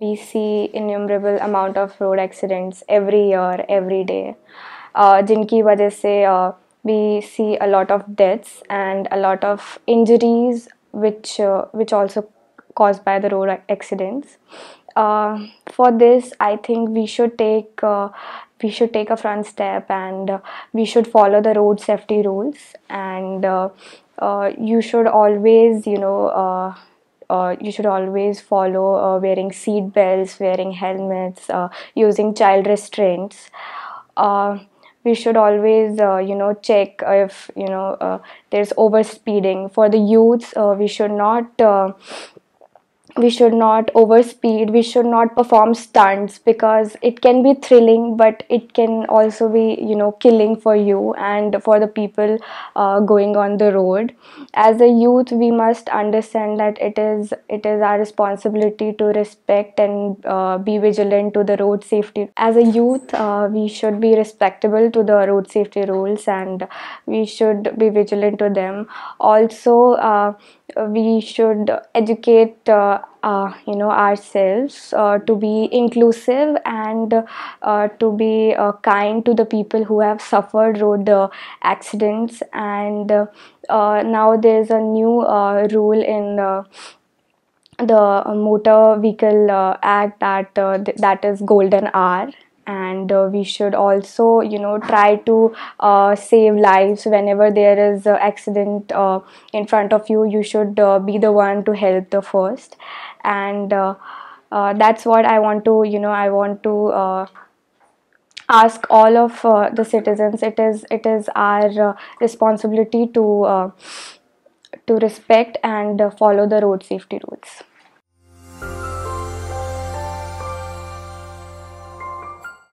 we see innumerable amount of road accidents every year every day jinki wajah uh, uh, we see a lot of deaths and a lot of injuries which uh, which also caused by the road accidents uh, for this i think we should take uh, we should take a front step and uh, we should follow the road safety rules and uh, you should always you know uh, you should always follow uh, wearing seat belts, wearing helmets, uh, using child restraints. Uh, we should always, uh, you know, check if you know there's overspeeding. For the youths, we should not we should not overspeed we should not perform stunts because it can be thrilling but it can also be you know killing for you and for the people uh, going on the road as a youth we must understand that it is it is our responsibility to respect and uh, be vigilant to the road safety as a youth uh, we should be respectable to the road safety rules and we should be vigilant to them also uh, we should educate uh, uh, you know ourselves uh, to be inclusive and uh, to be uh, kind to the people who have suffered road accidents and now there's a new rule in the motor vehicle act that th- that is golden hour and uh, we should also you know try to uh, save lives whenever there is an accident uh, in front of you you should uh, be the one to help the first and uh, uh, that's what i want to you know i want to ask all of the citizens it is it is our responsibility to to respect and follow the road safety rules